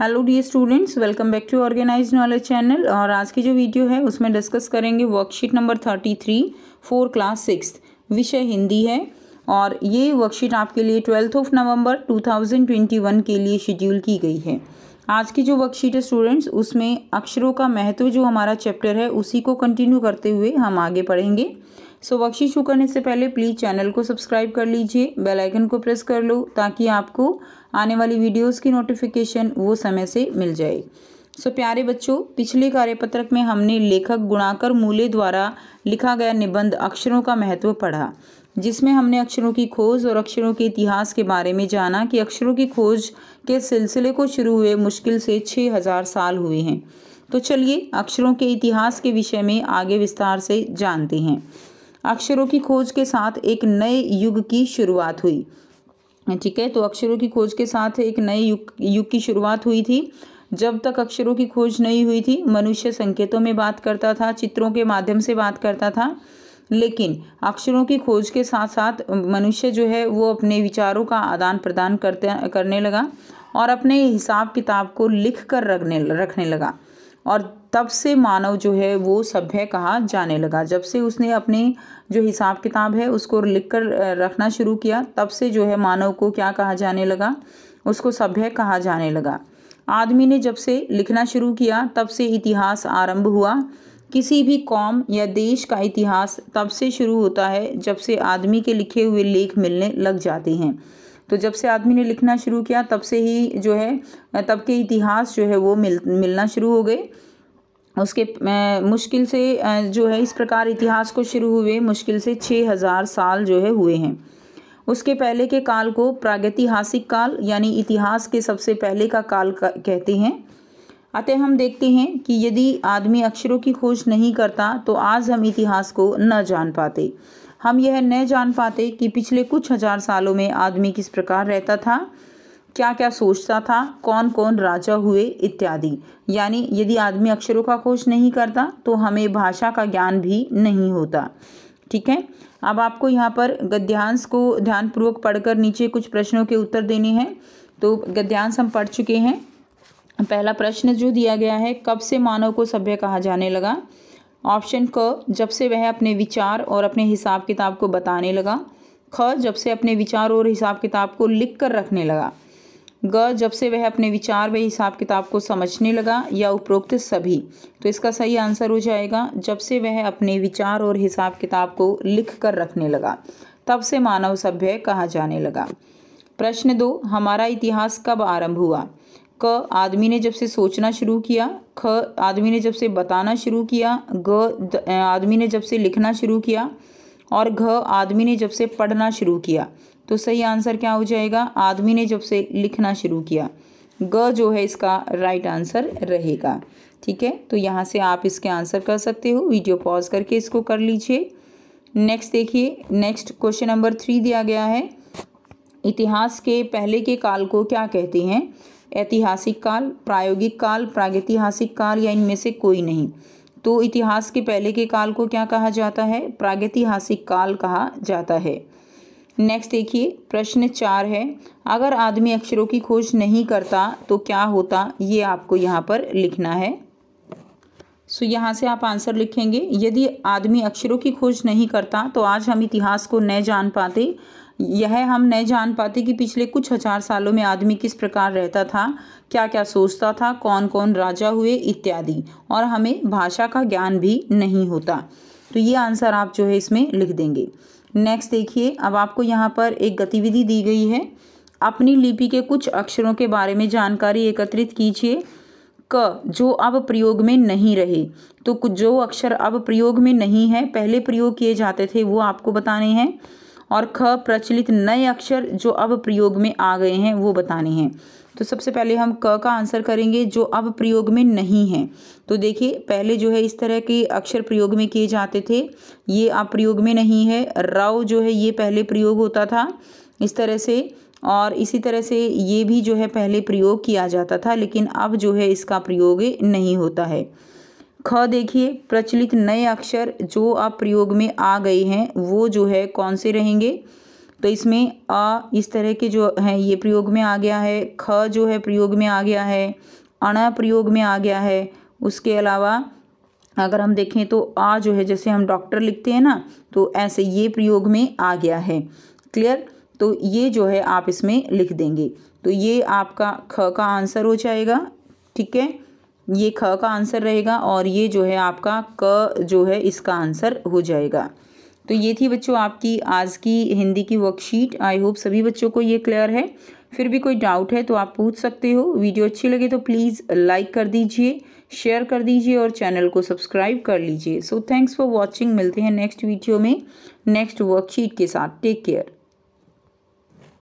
hello the students welcome back to organize knowledge channel और आज की जो वीडियो है उसमें डिस्कस करेंगे worksheet number thirty three for class six विषय हिंदी है और ये वर्कशीट आपके लिए twelfth of November two thousand twenty one के लिए शेड्यूल की गई है आज की जो वर्कशीट है स्टूडेंट्स उसमें अक्षरों का महत्व जो हमारा चैप्टर है उसी को कंटिन्यू करते हुए हम आगे पढ़ेंगे सो वर्कशीट शुरू करने से पहले प्लीज़ चैनल को सब्सक्राइब कर लीजिए बेल आइकन को प्रेस कर लो ताकि आपको आने वाली वीडियोस की नोटिफिकेशन वो समय से मिल जाए सो प्यारे बच्चों पिछले कार्यपत्रक में हमने लेखक गुणाकर मूले द्वारा लिखा गया निबंध अक्षरों का महत्व पढ़ा जिसमें हमने अक्षरों की खोज और अक्षरों के इतिहास के बारे में जाना कि अक्षरों की खोज के सिलसिले को शुरू हुए मुश्किल से छः हज़ार साल हुए हैं तो चलिए अक्षरों के इतिहास के विषय में आगे विस्तार से जानते हैं अक्षरों की खोज के साथ एक नए युग की शुरुआत हुई ठीक है तो अक्षरों की खोज के साथ एक नए युग युग की शुरुआत हुई थी जब तक अक्षरों की खोज नहीं हुई थी मनुष्य संकेतों में बात करता था चित्रों के माध्यम से बात करता था लेकिन अक्षरों की खोज के साथ साथ मनुष्य जो है वो अपने विचारों का आदान प्रदान करते करने लगा और अपने हिसाब किताब को लिख कर रखने रखने लगा और तब से मानव जो है वो सभ्य कहा जाने लगा जब से उसने अपने जो हिसाब किताब है उसको लिख कर रखना शुरू किया तब से जो है मानव को क्या कहा जाने लगा उसको सभ्य कहा जाने लगा आदमी ने जब से लिखना शुरू किया तब से इतिहास आरंभ हुआ किसी भी कौम या देश का इतिहास तब से शुरू होता है जब से आदमी के लिखे हुए लेख मिलने लग जाते हैं तो जब से आदमी ने लिखना शुरू किया तब से ही जो है तब के इतिहास जो है वो मिल मिलना शुरू हो गए उसके मुश्किल से जो है इस प्रकार इतिहास को शुरू हुए मुश्किल से छः हज़ार साल जो है हुए हैं उसके पहले के काल को प्रागैतिहासिक काल यानी इतिहास के सबसे पहले का काल कहते हैं अतः हम देखते हैं कि यदि आदमी अक्षरों की खोज नहीं करता तो आज हम इतिहास को न जान पाते हम यह न जान पाते कि पिछले कुछ हजार सालों में आदमी किस प्रकार रहता था क्या क्या सोचता था कौन कौन राजा हुए इत्यादि यानी यदि आदमी अक्षरों का खोज नहीं करता तो हमें भाषा का ज्ञान भी नहीं होता ठीक है अब आपको यहाँ पर गद्यांश को ध्यानपूर्वक पढ़कर नीचे कुछ प्रश्नों के उत्तर देने हैं तो गद्यांश हम पढ़ चुके हैं पहला प्रश्न जो दिया गया है कब से मानव को सभ्य कहा जाने लगा ऑप्शन क जब से वह अपने विचार और अपने हिसाब किताब को बताने लगा ख जब से अपने विचार और हिसाब किताब को लिख कर रखने लगा ग जब से वह अपने विचार व हिसाब किताब को समझने लगा या उपरोक्त सभी तो इसका सही आंसर हो जाएगा जब से वह अपने विचार और हिसाब किताब को लिख कर रखने लगा तब से मानव सभ्य कहा जाने लगा प्रश्न दो हमारा इतिहास कब आरंभ हुआ आदमी ने जब से सोचना शुरू किया ख आदमी ने जब से बताना शुरू किया ग आदमी ने जब से लिखना शुरू किया और घ आदमी ने जब से पढ़ना शुरू किया तो सही आंसर क्या हो जाएगा आदमी ने जब से लिखना शुरू किया ग जो है इसका राइट आंसर रहेगा ठीक है तो यहाँ से आप इसके आंसर कर सकते हो वीडियो पॉज करके इसको कर लीजिए नेक्स्ट देखिए नेक्स्ट क्वेश्चन नंबर थ्री दिया गया है इतिहास के पहले के काल को क्या कहते हैं ऐतिहासिक काल प्रायोगिक काल प्रागैतिहासिक काल या इनमें से कोई नहीं तो इतिहास के पहले के काल को क्या कहा जाता है प्रागैतिहासिक काल कहा जाता है नेक्स्ट देखिए प्रश्न चार है अगर आदमी अक्षरों की खोज नहीं करता तो क्या होता ये आपको यहाँ पर लिखना है सो so, यहाँ से आप आंसर लिखेंगे यदि आदमी अक्षरों की खोज नहीं करता तो आज हम इतिहास को न जान पाते यह हम नहीं जान पाते कि पिछले कुछ हजार सालों में आदमी किस प्रकार रहता था क्या क्या सोचता था कौन कौन राजा हुए इत्यादि और हमें भाषा का ज्ञान भी नहीं होता तो ये आंसर आप जो है इसमें लिख देंगे नेक्स्ट देखिए अब आपको यहाँ पर एक गतिविधि दी गई है अपनी लिपि के कुछ अक्षरों के बारे में जानकारी एकत्रित कीजिए क जो अब प्रयोग में नहीं रहे तो कुछ जो अक्षर अब प्रयोग में नहीं है पहले प्रयोग किए जाते थे वो आपको बताने हैं और ख प्रचलित नए अक्षर जो अब प्रयोग में आ गए हैं वो बताने हैं तो सबसे पहले हम क का आंसर करेंगे जो अब प्रयोग में नहीं है तो देखिए पहले जो है इस तरह के अक्षर प्रयोग में किए जाते थे ये अब प्रयोग में नहीं है राव जो है ये पहले प्रयोग होता था इस तरह से और इसी तरह से ये भी जो है पहले प्रयोग किया जाता था लेकिन अब जो है इसका प्रयोग नहीं होता है ख देखिए प्रचलित नए अक्षर जो आप प्रयोग में आ गए हैं वो जो है कौन से रहेंगे तो इसमें आ इस तरह के जो हैं ये प्रयोग में आ गया है ख जो है प्रयोग में आ गया है अण प्रयोग में आ गया है उसके अलावा अगर हम देखें तो आ जो है जैसे हम डॉक्टर लिखते हैं ना तो ऐसे ये प्रयोग में आ गया है क्लियर तो ये जो है आप इसमें लिख देंगे तो ये आपका ख का आंसर हो जाएगा ठीक है ये ख का आंसर रहेगा और ये जो है आपका क जो है इसका आंसर हो जाएगा तो ये थी बच्चों आपकी आज की हिंदी की वर्कशीट आई होप सभी बच्चों को ये क्लियर है फिर भी कोई डाउट है तो आप पूछ सकते हो वीडियो अच्छी लगे तो प्लीज़ लाइक कर दीजिए शेयर कर दीजिए और चैनल को सब्सक्राइब कर लीजिए सो थैंक्स फॉर वॉचिंग मिलते हैं नेक्स्ट वीडियो में नेक्स्ट वर्कशीट के साथ टेक केयर